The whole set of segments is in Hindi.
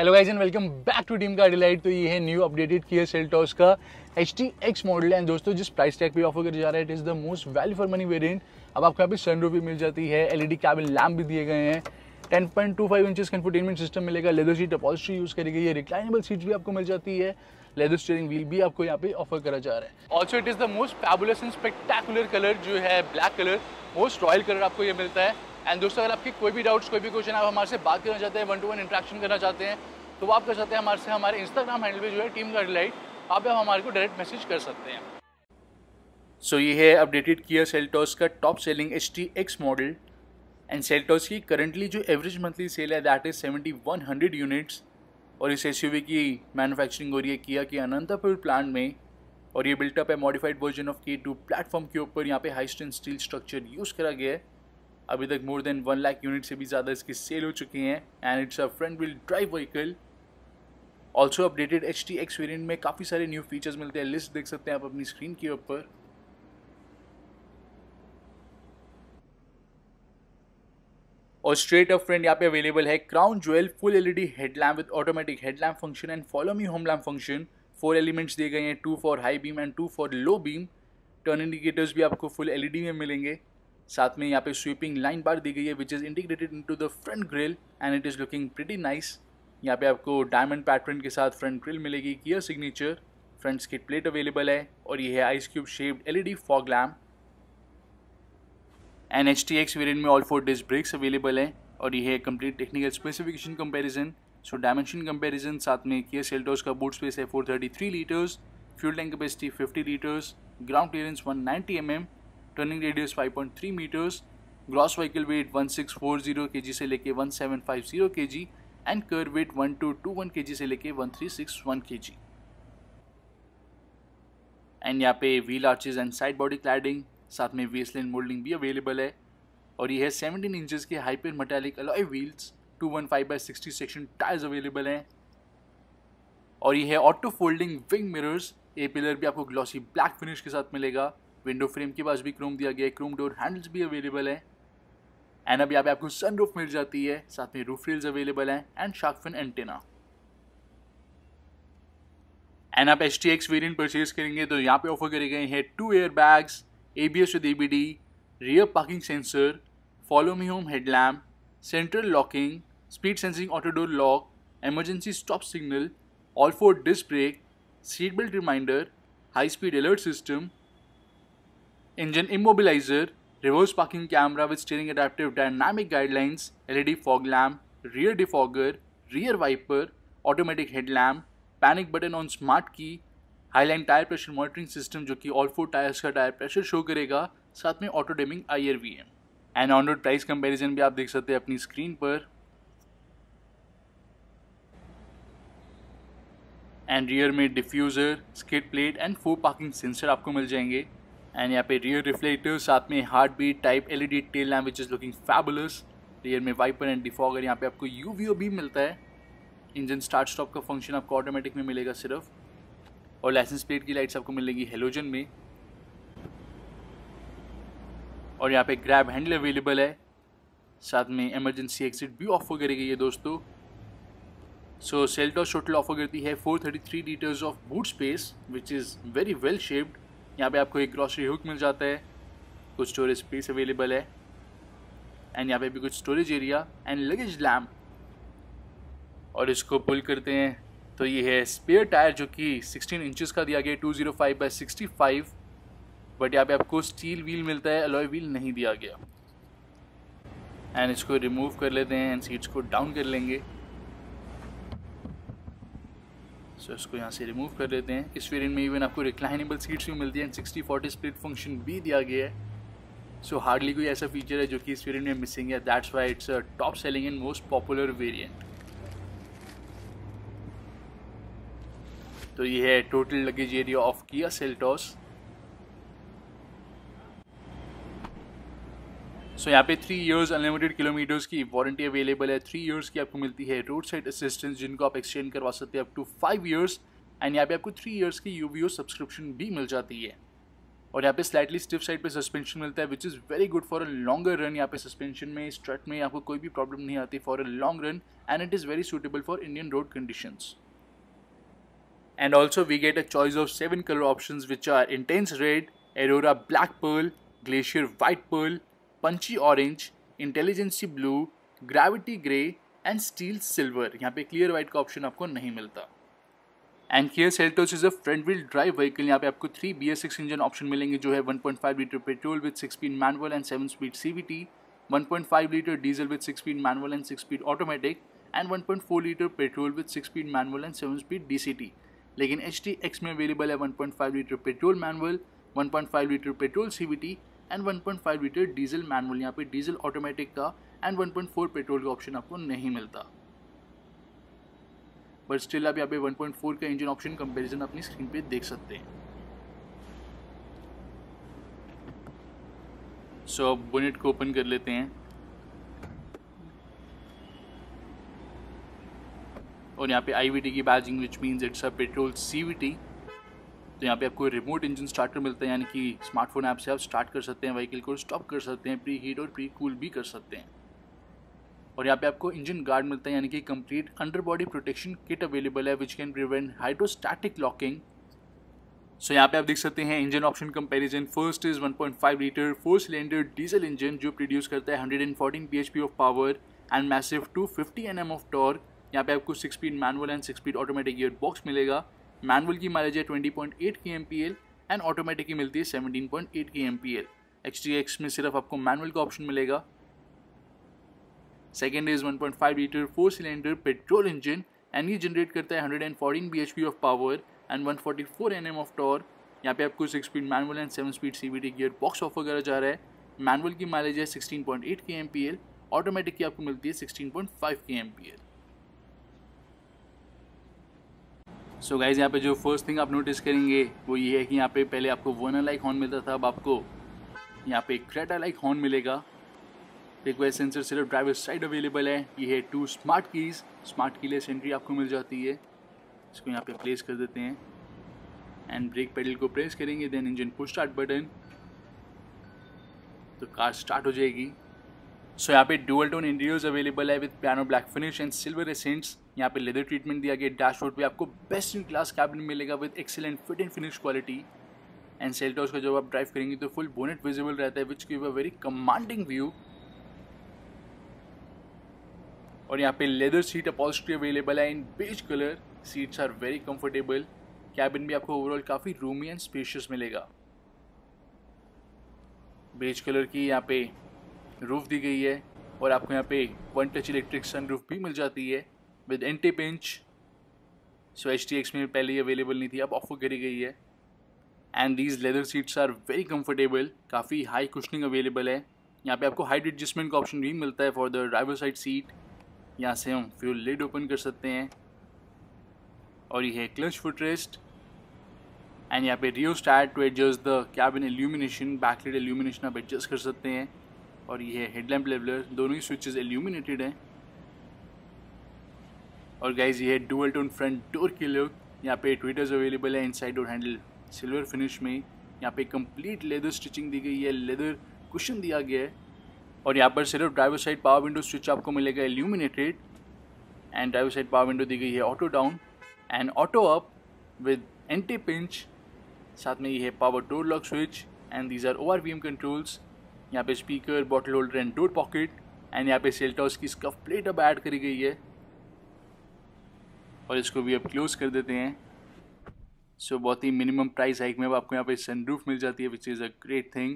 hello guys and welcome back to team car delight तो ये है न्यू अपडेटेड किया सेल्टॉस का H T X model and दोस्तों जिस प्राइस टैग पे ऑफर कर जा रहा है it is the most value for money variant अब आपको यहाँ पे सनरूफ भी मिल जाती है एलईडी कैबिन लैम्प भी दिए गए हैं 10.25 point two five inches infotainment system मिलेगा लेदर सीट अपॉलस्ट्री यूज़ करी गई है रिक्लाइनेबल सीट भी आपको मिल जाती है लेदर स्टेयरिंग व्हील भी आपको यहाँ पे ऑफर करा जा रहा है also it is the most fabulous and spectacular colour जो है black colour most royal colour आपको ये मिलता है एंड दोस्तों अगर आपके कोई भी डाउट्स कोई भी क्वेश्चन आप हमारे से बात करना चाहते हैं वन टू वन इंट्रैक्शन करना चाहते हैं तो आप कर सकते हैं हमारे से हमारे इंस्टाग्राम हैंडल पे जो है टीम का डिलाइट आप हमारे को डायरेक्ट मैसेज कर सकते हैं सो so, ये है अपडेटेड किया सेल्टॉस का top selling H T X model and Seltos की करंटली जो एवरेज मंथली सेल है that is seventy one hundred units और इस एस की मैनुफैक्चरिंग हो रही है किया कि अनंतपुर प्लांट में और ये बिल्टअप है modified version of K two platform के ऊपर यहाँ पे high strength steel structure use करा गया है अभी तक more than one lakh unit से भी ज़्यादा इसकी सेल हो चुकी हैं and it's a front wheel drive vehicle also updated H T X variant में काफ़ी सारे न्यू फीचर्स मिलते हैं लिस्ट देख सकते हैं आप अपनी स्क्रीन के ऊपर और स्ट्रेट अप फ्रेंड यहाँ पे अवेलेबल है crown jewel full LED headlamp with automatic headlamp function and follow me home lamp function four elements दिए गए हैं two for high beam and two for low beam turn indicators भी आपको फुल एलईडी e में मिलेंगे साथ में यहाँ पे स्वीपिंग लाइन बार दी गई है which is integrated into the front grill and it is looking pretty nice यहाँ पे आपको डायमंड पैटर्न के साथ फ्रंट ग्रिल मिलेगी Kia signature front skid plate available है और ये है ice cube shaped LED fog lamp in H T X variant में all four disc brakes available है और ये है complete technical specification comparison so dimension comparison साथ में किया सेल्टोस का बूट स्पेस है four thirty three litres fuel tank capacity fifty litres ground clearance ninety ninety M turning radius five point three metres gross vehicle weight one six four zero K G से लेके one seven five zero K G and kerb weight one two two one K G से लेके one three six one K G and यहाँ पे wheel arches and side body cladding साथ में वेस्टलाइन मोल्डिंग भी अवेलेबल है और ये है सेवनटीन इंचज़ के hyper metallic alloy wheels two one five by sixty section tyres available हैं और ये है ऑटो फोल्डिंग विंग मिरर्स ये पिलर भी आपको ग्लॉसी ब्लैक फिनिश के साथ मिलेगा विंडो फ्रेम के पास भी क्रोम दिया गया है क्रोम डोर हैंडल्स भी अवेलेबल हैं एंड अभी यहाँ पे आपको सनरूफ मिल जाती है साथ में रूफ रील्स अवेलेबल हैं एंड शार्कफिन एंटेना एंड आप H T X variant purchase करेंगे तो यहाँ पे ऑफर करे गए हैं two airbags A B S with A B D rear parking sensor follow me home headlamp central locking speed sensing auto door lock emergency stop signal all four disc brake seat belt reminder high speed alert system engine immobilizer reverse parking camera with steering adaptive dynamic guidelines, LED fog lamp, rear defogger, rear wiper, automatic headlamp, panic button on smart key highline tyre pressure monitoring system जो कि ऑल फोर टायर्स का टायर प्रेशर शो करेगा साथ में auto dimming I R V M and on road price comparison भी आप देख सकते हैं अपनी स्क्रीन पर एंड रियर में diffuser skid plate and four parking sensor आपको मिल जाएंगे एंड यहाँ पे रियर रिफ्लेक्टिव साथ में heart beat type L E D tail lamp which is looking fabulous rear में वाइपर एंड डिफॉगर यहाँ पे आपको यू वी ओ भी मिलता है इंजन स्टार्ट स्टॉप का फंक्शन आपको ऑटोमेटिक में मिलेगा सिर्फ और लाइसेंस प्लेट की लाइट्स आपको मिलेगी हेलोजन में और यहाँ पे ग्रैब हैंडल अवेलेबल है साथ में इमरजेंसी एग्जिट भी ऑफर करेगी ये दोस्तों सो सेल्टॉस टोटल ऑफर करती है 433 litres of boot space which is very well shaped यहाँ पे आपको एक ग्रॉसरी हुक मिल जाता है कुछ स्टोरेज स्पेस अवेलेबल है एंड यहाँ पे भी कुछ storage area and luggage lamp और इसको पुल करते हैं तो ये है स्पेयर टायर जो कि 16 इंचेस का दिया गया 205 zero five by sixty five but यहाँ पे आपको स्टील व्हील मिलता है अलॉय व्हील नहीं दिया गया एंड इसको रिमूव कर लेते हैं एंड सीट्स को डाउन कर लेंगे सो इसको यहाँ से रिमूव कर लेते हैं इस वेरियंट में इवन आपको रिक्लाइनेबल सीट्स भी मिलती हैं and sixty forty split function भी दिया गया है सो so, हार्डली कोई ऐसा फीचर है जो कि इस वेरियंट में मिसिंग है that's why it's top selling and most popular variant तो ये है total luggage area of Kia Seltos so यहाँ पे थ्री इयर्स अनलिमिटेड किलोमीटर्स की वारंटी अवेलेबल है थ्री इयर्स की आपको मिलती है रोड साइड असिस्टेंस जिनको आप एक्सचेंज करवा सकते हैं up to five years and यहाँ पे आपको थ्री ईयर्स की यू सब्सक्रिप्शन भी मिल जाती है और यहाँ पे स्लाइटली स्टिफ साइड पे सस्पेंशन मिलता है which is very good for a longer run यहाँ पे सस्पेंशन में स्ट्रट में आपको कोई भी प्रॉब्लम नहीं आती for a long run and it is very suitable for Indian road condition and also we get a choice of seven colour option which are intense red aurora black pearl glacier white pearl punchy orange intelligency blue gravity grey and steel silver यहाँ पे क्लियर वाइट का ऑप्शन आपको नहीं मिलता and Kia Seltos is a front wheel drive vehicle यहाँ पे आपको three B S six engine option मिलेंगे जो है 1.5 litre petrol with six speed manual and seven speed C V T one point five litre diesel with six speed manual and six speed automatic and one point four litre petrol with six speed manual and seven speed D C T लेकिन एच टी एक्स में अवेलेबल है one point five litre petrol manual one point five litre petrol C V T and one point five litre diesel manual यहाँ पे डीजल ऑटोमेटिक का and one point four petrol का ऑप्शन आपको नहीं मिलता बट स्टिल आप यहाँ पे वन पॉइंट फोर का इंजन ऑप्शन कंपेरिजन अपनी स्क्रीन पे देख सकते हैं सो so, अब बोनेट को ओपन कर लेते हैं और यहाँ पे आई की badging which means it's a petrol see तो यहाँ पे आपको रिमोट इंजन स्टार्टर मिलता है यानी कि स्मार्टफोन ऐप से आप स्टार्ट कर सकते हैं व्हीकल को स्टॉप कर सकते हैं प्री हीट और प्री कूल भी कर सकते हैं और यहाँ पे आपको इंजन गार्ड मिलता है यानी कि complete under body protection kit available है which can prevent hydrostatic locking so यहाँ पे आप देख सकते हैं engine option comparison first is 1.5 litre four cylinder diesel engine जो प्रोड्यूस करता है 114 and of power and massive 250 nm of torque यहाँ पे आपको six speed manual and six speed automatic gear box मिलेगा मैनुअल की माइलेज है twenty point eight K M P L and automatic की मिलती है seventeen point eight K M P L X T X में सिर्फ आपको मैनुअल का ऑप्शन मिलेगा second is one point five litre four cylinder petrol engine and ये जनरेट करता है hundred and B H P of power and one four N M of torque यहाँ पे आपको six speed manual and seven speed C V gear box offer करा जा रहा है मैनुअल की माइलेज है point eight K M P L automatic की आपको मिलती है sixteen point five K M P L so guys यहाँ पे जो फर्स्ट थिंग आप नोटिस करेंगे वो ये है कि यहाँ पे पहले आपको वोना लाइक हॉर्न मिलता था अब आपको यहाँ पे क्रेटा लाइक हॉर्न मिलेगा रिक्वेस्ट सेंसर सिर्फ ड्राइवर साइड अवेलेबल है ये है two smart keys smart keyless entry आपको मिल जाती है इसको यहाँ पे प्लेस कर देते हैं एंड ब्रेक पेडल को प्रेस करेंगे then engine push start button तो कार स्टार्ट हो जाएगी सो so, यहाँ पे डुअल टोन इंटीरियर्स अवेलेबल है with piano black finish and silver accents यहाँ पे लेदर ट्रीटमेंट दिया गया डैशबोर्ड पे आपको बेस्ट इन क्लास कैबिन मिलेगा with excellent fit and finish quality and Seltos का जब आप ड्राइव करेंगे तो फुल बोनेट विजिबल रहता है which give a very commanding view और यहाँ पे लेदर सीट अपॉस्ट्री अवेलेबल है in beige colour seats are very comfortable cabin भी आपको ओवरऑल काफ़ी रूमी एंड स्पेशियस मिलेगा बेज कलर की यहाँ पे रूफ दी गई है और आपको यहाँ पे one touch electric sun roof भी मिल जाती है with anti pinch so H T X में पहले ही अवेलेबल नहीं थी अब ऑफर करी गई है and these leather seats are very comfortable काफ़ी हाई कुशनिंग अवेलेबल है यहाँ पे आपको हाइट एडजस्टमेंट का ऑप्शन भी मिलता है for the driver side seat यहाँ से हम फ्यूल लिड ओपन कर सकते हैं और ये है क्लच फुटरेस्ट एंड यहाँ पे rheostat to adjust the cabin illumination backlight illumination आप एडजस्ट कर सकते हैं और ये है हेडलैम्प लेवलर दोनों ही स्विचेस एल्यूमिनेटेड हैं और गाइज ये डुअल टोन फ्रंट डोर की लुक यहाँ पे ट्विटर्स अवेलेबल है inside door handle silver finish में यहाँ पे कंप्लीट लेदर स्टिचिंग दी गई है लेदर कुशन दिया गया है और यहाँ पर सिर्फ driver side power window switch आपको मिलेगा illuminated and driver side power window दी गई है auto down and auto up with anti pinch साथ में ये है power door lock switch and these are O R V M controls यहाँ पे speaker bottle holder and door pocket and यहाँ पे सेल्टॉस की स्कफ प्लेट अब ऐड करी गई है और इसको भी अब क्लोज़ कर देते हैं सो so, बहुत ही मिनिमम प्राइस हाइक में अब आपको यहाँ पे सनरूफ मिल जाती है which is a great thing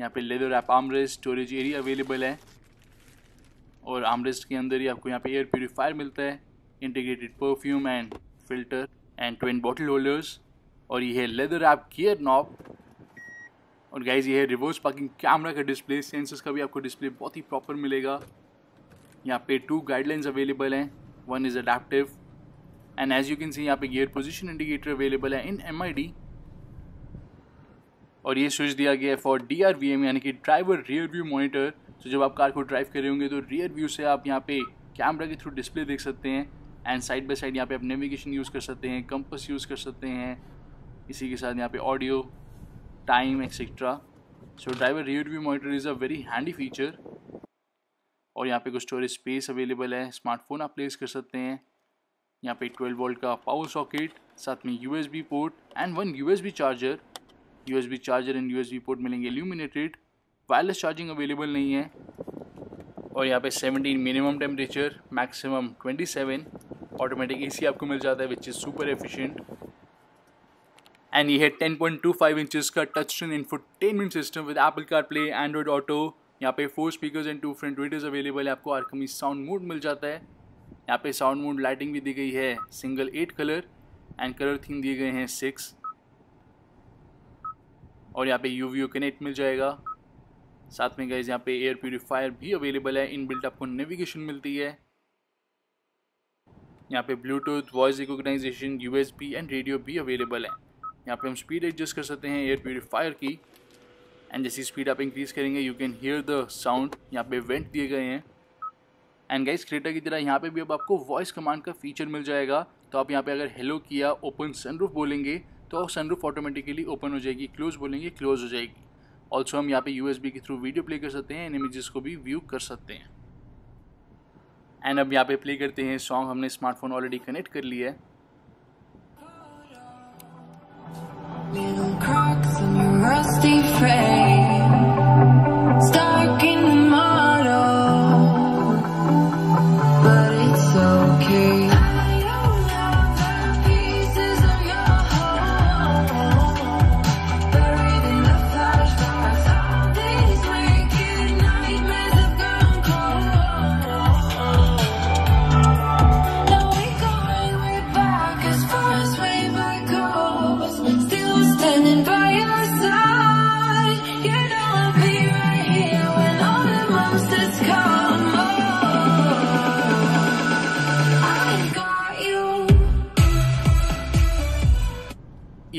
यहाँ पे leather wrap armrest storage area available है और आमरेस्ट के अंदर ही आपको यहाँ पे एयर प्योरीफायर मिलता है integrated perfume and filter and twin bottle holders और ये है लेदर ऐप गियर नॉब और गाइज ये है रिवर्स पार्किंग कैमरा का डिस्प्ले सेंसर्स का भी आपको डिस्प्ले बहुत ही प्रॉपर मिलेगा यहाँ पे टू गाइडलाइंस अवेलेबल हैं one is adaptive and as you can see यहाँ पे गियर पोजिशन इंडिकेटर अवेलेबल है इन एम और ये स्विच दिया गया है for D R V M यानी कि ड्राइवर रियर व्यू मोनिटर तो जब आप कार को ड्राइव कर रहे होंगे तो रियर व्यू से आप यहाँ पे कैमरा के थ्रू डिस्प्ले देख सकते हैं एंड साइड बाई साइड यहाँ पे आप नेविगेशन यूज़ कर सकते हैं कंपस यूज़ कर सकते हैं इसी के साथ यहाँ पे audio time etcetera so driver rear view monitor is a very handy feature और यहाँ पे कुछ स्टोरेज स्पेस अवेलेबल है स्मार्टफोन आप प्लेस कर सकते हैं यहाँ पे 12 वोल्ट का पावर सॉकेट साथ में U port and one U charger U charger and U port मिलेंगे ल्यूमिनेटेड वायरलेस चार्जिंग अवेलेबल नहीं है और यहाँ पे 17 minimum temperature maximum 27 automatic A आपको मिल जाता है which is super efficient and ये है 10.25 इंचेस का touch screen infotainment system with Apple CarPlay Android Auto यहाँ पे four speakers and two front radios available है आपको आरकमी साउंड मूड मिल जाता है यहाँ पे साउंड मूड लाइटिंग भी दी गई है single eight colour and colour theme दिए गए हैं सिक्स और यहाँ पे यू वी कनेक्ट मिल जाएगा साथ में गए यहाँ पे एयर प्योरीफायर भी अवेलेबल है इन बिल्ट आपको नेविगेशन मिलती है यहाँ पे Bluetooth voice recognition U and radio भी अवेलेबल है यहाँ पे हम स्पीड एडजस्ट कर सकते हैं एयर प्योरीफायर की एंड जैसी स्पीड आप इंक्रीज़ करेंगे you can hear the sound यहाँ पे वेंट दिए गए हैं एंड गाइस क्रेटा की तरह यहाँ पे भी अब आपको वॉइस कमांड का फीचर मिल जाएगा तो आप यहाँ पे अगर हेलो किया ओपन सनरूफ बोलेंगे तो सनरूफ ऑटोमेटिकली ओपन हो जाएगी क्लोज बोलेंगे क्लोज हो जाएगी ऑल्सो हम यहाँ पे यू के थ्रू वीडियो प्ले कर सकते हैं एंड इमेजेस को भी व्यू कर सकते हैं एंड अब यहाँ पे प्ले करते हैं सॉन्ग हमने स्मार्टफोन ऑलरेडी कनेक्ट कर लिया है Cracks in your rusty frame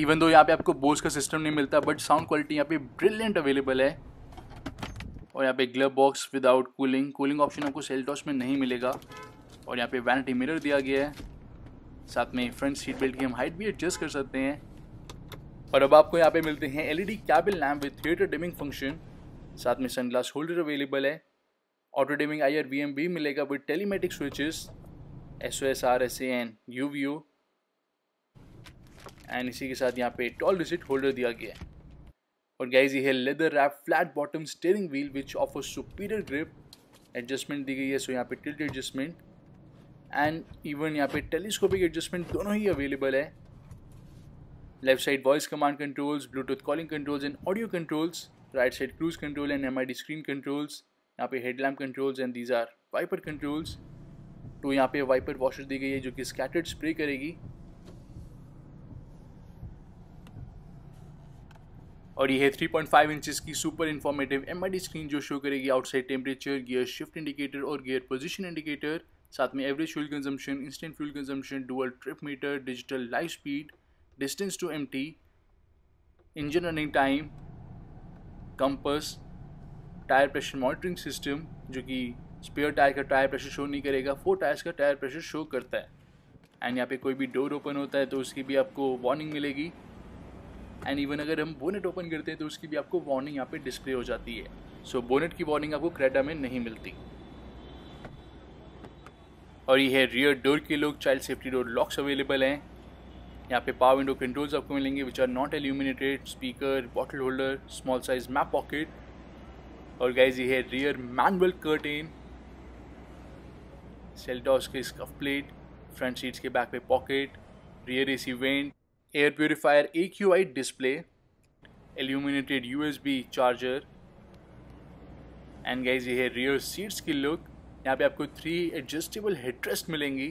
even though यहाँ पे आपको बोस का सिस्टम नहीं मिलता बट साउंड क्वालिटी यहाँ पे ब्रिलियंट अवेलेबल है और यहाँ पे glove box without cooling cooling option आपको सेल्टॉस में नहीं मिलेगा और यहाँ पे वैनिटी मिरर दिया गया है साथ में फ्रंट सीट बेल्ट की हम हाइट भी एडजस्ट कर सकते हैं और अब आपको यहाँ पे मिलते हैं LED cabin lamp with theatre dimming function साथ में सनग्लास होल्डर अवेलेबल है auto dimming I R V M भी मिलेगा with telematic switches S O S R S A and U V O and इसी के साथ यहाँ पे टॉल रिसिट होल्डर दिया गया है और गाइज ये है leather wrap flat bottom steering wheel which offer superior grip adjustment दी गई है सो यहाँ पे टिल्ट एडजस्टमेंट एंड इवन यहाँ पे टेलीस्कोपिक एडजस्टमेंट दोनों ही अवेलेबल है left side voice command controls Bluetooth calling controls and audio controls right side cruise control and M screen controls यहाँ पे headlamp controls and these are wiper controls तो यहाँ पे वाइपर वॉशर दी गई है जो कि स्कैटर्ड स्प्रे करेगी और ये पॉइंट फाइव इंचेस की सुपर इन्फॉर्मेटिव एम स्क्रीन जो शो करेगी outside temperature gear shift indicator और गियर पोजिशन इंडिकेटर साथ में average fuel consumption instant fuel consumption dual trip meter digital live speed distance to एम engine running time compass tyre pressure monitoring system जो कि स्पेयर टायर का टायर प्रेशर शो नहीं करेगा फोर टायर्स का टायर प्रेशर शो करता है एंड यहाँ पे कोई भी डोर ओपन होता है तो उसकी भी आपको वार्निंग मिलेगी एंड इवन अगर हम बोनेट ओपन करते हैं तो उसकी भी आपको वार्निंग यहाँ पे डिस्प्ले हो जाती है सो so, बोनेट की वार्निंग आपको क्रेडा में नहीं मिलती और ये है रियर डोर के लोग child safety door locks available हैं यहाँ पे पावर विंडो कंट्रोल्स आपको मिलेंगे which are not illuminated speaker bottle holder small size map pocket और गाइज ये है रियर मैनुअल कर्टेन सेल्टॉस के स्कफ प्लेट फ्रंट सीट्स के बैक पे pocket rear AC vent air purifier A Q I display illuminated U S B charger and guys ये है रियर सीट्स की लुक यहाँ पे आपको थ्री एडजस्टेबल हेडरेस्ट मिलेंगी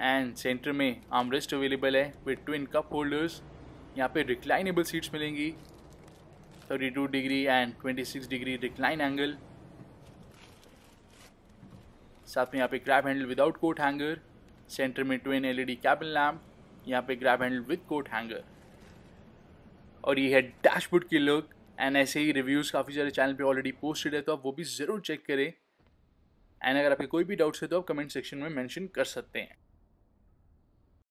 एंड सेंटर में रेस्ट अवेलेबल है विद ट्विन कप होल्डर्स यहाँ पे रिक्लाइनेबल सीट्स मिलेंगी 32 degree and 26 degree recline angle साथ में यहाँ पे grab handle without coat hanger centre में ट्विन एलईडी कैबिन लैम्प यहाँ पे grab handle with coat hanger और ये है डैशबोर्ड की लुक एंड ऐसे ही रिव्यूज़ काफ़ी सारे चैनल पे ऑलरेडी पोस्टेड है तो आप वो भी ज़रूर चेक करें एंड अगर आपके कोई भी डाउट्स है तो आप कमेंट सेक्शन में मेंशन कर सकते हैं